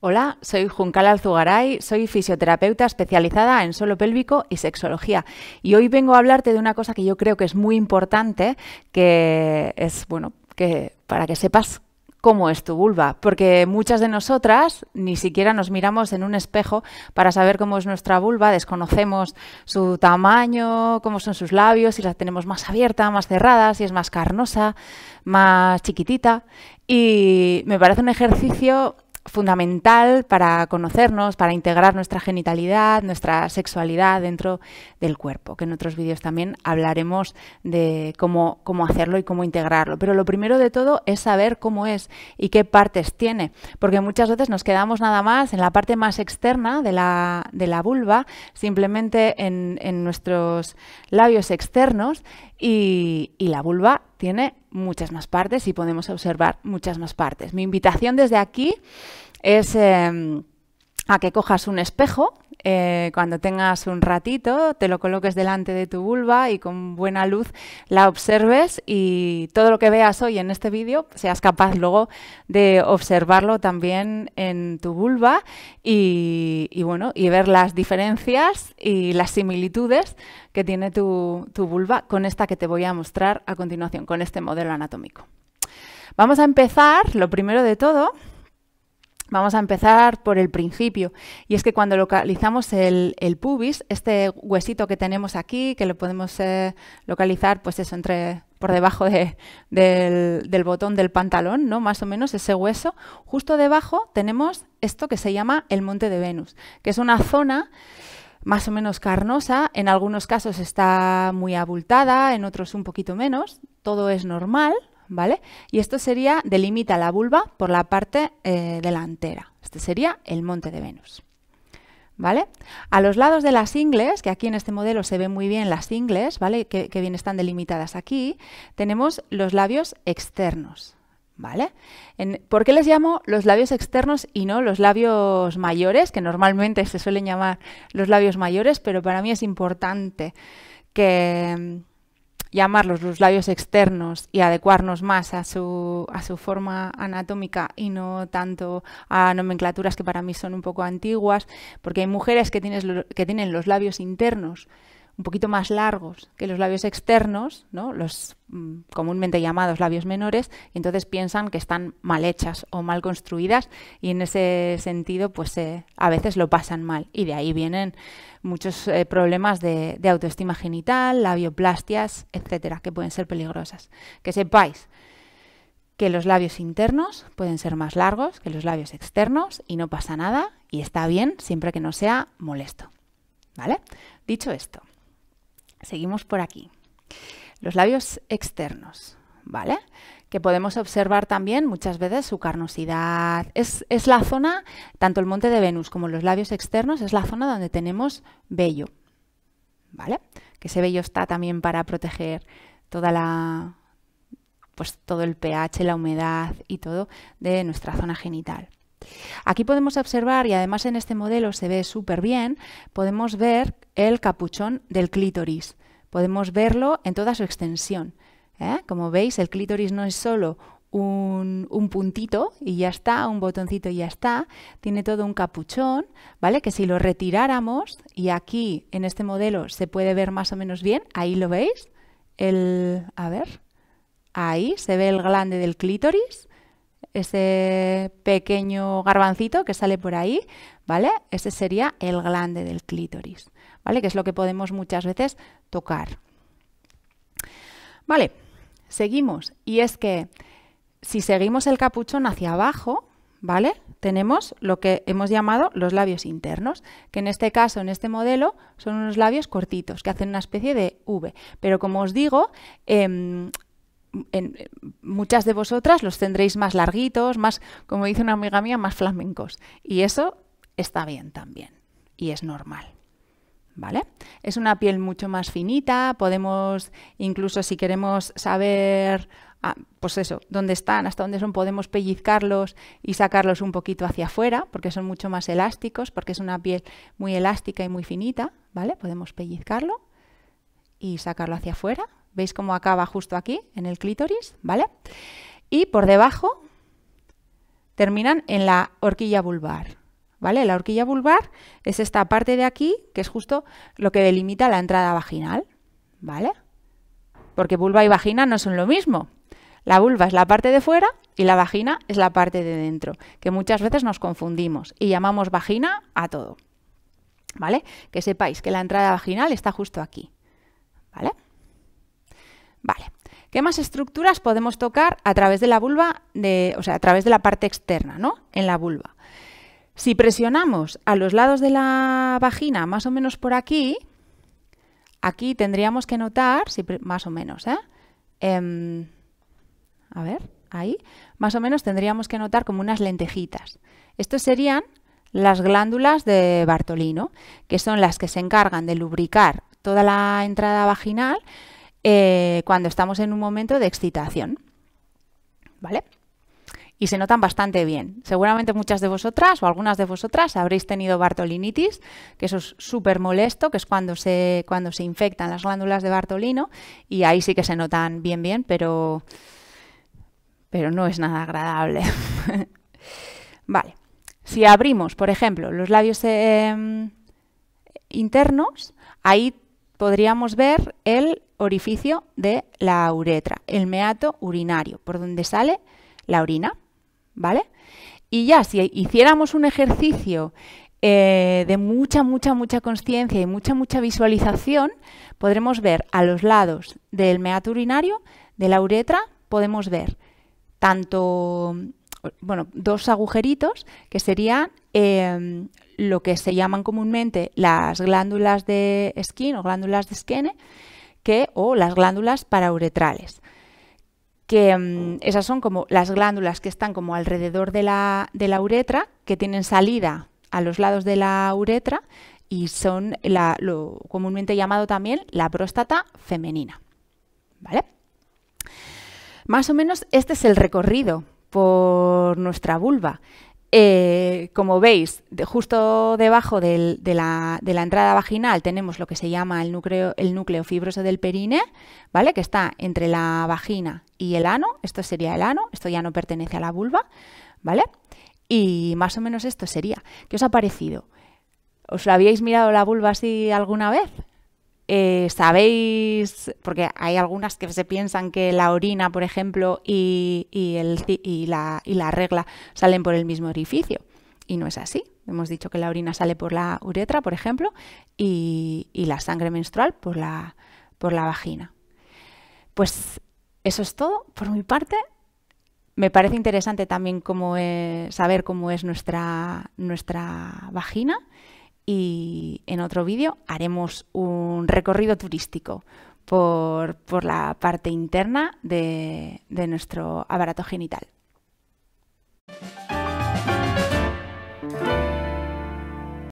Hola, soy Juncal Alzugaray, soy fisioterapeuta especializada en suelo pélvico y sexología. Y hoy vengo a hablarte de una cosa que yo creo que es muy importante, que es, bueno, que para que sepas cómo es tu vulva, porque muchas de nosotras ni siquiera nos miramos en un espejo para saber cómo es nuestra vulva, desconocemos su tamaño, cómo son sus labios, si la tenemos más abierta, más cerrada, si es más carnosa, más chiquitita. Y me parece un ejercicio fundamental para conocernos, para integrar nuestra genitalidad, nuestra sexualidad dentro del cuerpo, que en otros vídeos también hablaremos de cómo, cómo hacerlo y cómo integrarlo. Pero lo primero de todo es saber cómo es y qué partes tiene, porque muchas veces nos quedamos nada más en la parte más externa de la, vulva, simplemente en, nuestros labios externos y, y la vulva tiene muchas más partes y podemos observar muchas más partes. Mi invitación desde aquí es em, a que cojas un espejo eh, cuando tengas un ratito, te lo coloques delante de tu vulva y con buena luz la observes y todo lo que veas hoy en este vídeo seas capaz luego de observarlo también en tu vulva y, bueno, y ver las diferencias y las similitudes que tiene tu vulva con esta que te voy a mostrar a continuación, con este modelo anatómico. Vamos a empezar, lo primero de todo, Vamos a empezar por el principio. Y es que cuando localizamos el, pubis, este huesito que tenemos aquí, que lo podemos eh, localizar, pues eso, entre por debajo del, del, botón del pantalón, ¿no? Más o menos ese hueso. Justo debajo tenemos esto que se llama el monte de Venus, que es una zona más o menos carnosa, en algunos casos está muy abultada, en otros un poquito menos, todo es normal, ¿vale? Y esto sería, delimita la vulva por la parte eh, delantera. Este sería el monte de Venus. ¿Vale? A los lados de las ingles, que aquí en este modelo se ven muy bien las ingles, ¿vale? Que, bien están delimitadas aquí, tenemos los labios externos, ¿vale? ¿Por qué les llamo los labios externos y no los labios mayores, que normalmente se suelen llamar los labios mayores, pero para mí es importante que llamarlos los labios externos y adecuarnos más a su, a su forma anatómica y no tanto a nomenclaturas que para mí son un poco antiguas, porque hay mujeres que, que tienen los labios internos un poquito más largos que los labios externos, ¿no? los mm, comúnmente llamados labios menores, entonces piensan que están mal hechas o mal construidas y en ese sentido pues eh, a veces lo pasan mal y de ahí vienen muchos eh, problemas de, de, autoestima genital, labioplastias, etcétera, que pueden ser peligrosas. Que sepáis que los labios internos pueden ser más largos que los labios externos y no pasa nada y está bien siempre que no sea molesto. ¿Vale? Dicho esto, Seguimos por aquí. Los labios externos, ¿vale? Que podemos observar también muchas veces su carnosidad. Es, la zona, tanto el monte de Venus como los labios externos, es la zona donde tenemos vello, ¿vale? Que ese vello está también para proteger toda la, pues todo el pH, la humedad y todo de nuestra zona genital. Aquí podemos observar, y además en este modelo se ve súper bien, podemos ver el capuchón del clítoris. Podemos verlo en toda su extensión. ¿eh? Como veis, el clítoris no es solo un, un, puntito y ya está, un botoncito y ya está. Tiene todo un capuchón, ¿vale? Que si lo retiráramos, y aquí en este modelo se puede ver más o menos bien, ahí lo veis, el, a ver, ahí se ve el glande del clítoris, ese pequeño garbancito que sale por ahí, ¿vale? Ese sería el glande del clítoris, ¿vale? Que es lo que podemos muchas veces tocar. Vale, seguimos. Y es que si seguimos el capuchón hacia abajo, ¿vale? Tenemos lo que hemos llamado los labios internos, que en este caso, en este modelo, son unos labios cortitos, que hacen una especie de V. Pero como os digo, em, en, eh, muchas de vosotras los tendréis más larguitos, más, como dice una amiga mía, más flamencos. Y eso está bien también y es normal. ¿Vale? Es una piel mucho más finita, podemos, incluso si queremos saber, ah, pues eso, dónde están, hasta dónde son, podemos pellizcarlos y sacarlos un poquito hacia afuera, porque son mucho más elásticos, porque es una piel muy elástica y muy finita, ¿vale? Podemos pellizcarlo y sacarlo hacia afuera, ¿Veis cómo acaba justo aquí, en el clítoris? ¿Vale? Y por debajo terminan en la horquilla vulvar. ¿Vale? La horquilla vulvar es esta parte de aquí, que es justo lo que delimita la entrada vaginal. ¿Vale? Porque vulva y vagina no son lo mismo. La vulva es la parte de fuera y la vagina es la parte de dentro, que muchas veces nos confundimos y llamamos vagina a todo. ¿Vale? Que sepáis que la entrada vaginal está justo aquí. ¿Vale? ¿Qué más estructuras podemos tocar a través de la vulva, o sea, a través de la parte externa, ¿no? En la vulva. Si presionamos a los lados de la vagina, más o menos por aquí, aquí tendríamos que notar, más o menos, ¿eh? Em, a ver, ahí, más o menos tendríamos que notar como unas lentejitas. Estas serían las glándulas de Bartolino, que son las que se encargan de lubricar toda la entrada vaginal eh, cuando estamos en un momento de excitación. ¿Vale? Y se notan bastante bien. Seguramente muchas de vosotras o algunas de vosotras habréis tenido Bartolinitis, que eso es súper molesto, que es cuando se, cuando se infectan las glándulas de Bartolino, y ahí sí que se notan bien, bien, pero, pero no es nada agradable. vale. Si abrimos, por ejemplo, los labios em, internos, ahí podríamos ver el orificio de la uretra, el meato urinario, por donde sale la orina, ¿vale? Y ya, si hiciéramos un ejercicio eh, de mucha, mucha, mucha conciencia y mucha, mucha visualización, podremos ver a los lados del meato urinario, de la uretra, podemos ver tanto bueno, dos agujeritos que serían em, lo que se llaman comúnmente las glándulas de skin o glándulas de Skene que, o las glándulas parauretrales que em, esas son como las glándulas que están como alrededor de la, uretra, que tienen salida a los lados de la uretra y son lo comúnmente llamado también la próstata femenina. ¿Vale? Más o menos este es el recorrido por nuestra vulva. Eh, como veis, justo debajo de, la, entrada vaginal tenemos lo que se llama el núcleo, el núcleo fibroso del perine, ¿vale? que está entre la vagina y el ano. Esto sería el ano, esto ya no pertenece a la vulva. ¿vale? Y más o menos esto sería. ¿Qué os ha parecido? ¿Os lo habíais mirado la vulva así alguna vez? Eh, sabéis, porque hay algunas que se piensan que la orina, por ejemplo, y, y, la, regla salen por el mismo orificio. Y no es así. Hemos dicho que la orina sale por la uretra, por ejemplo, y, la sangre menstrual por la, vagina. Pues eso es todo por mi parte. Me parece interesante también saber cómo es nuestra, nuestra vagina y en otro vídeo haremos un recorrido turístico por, la parte interna de, de nuestro aparato genital.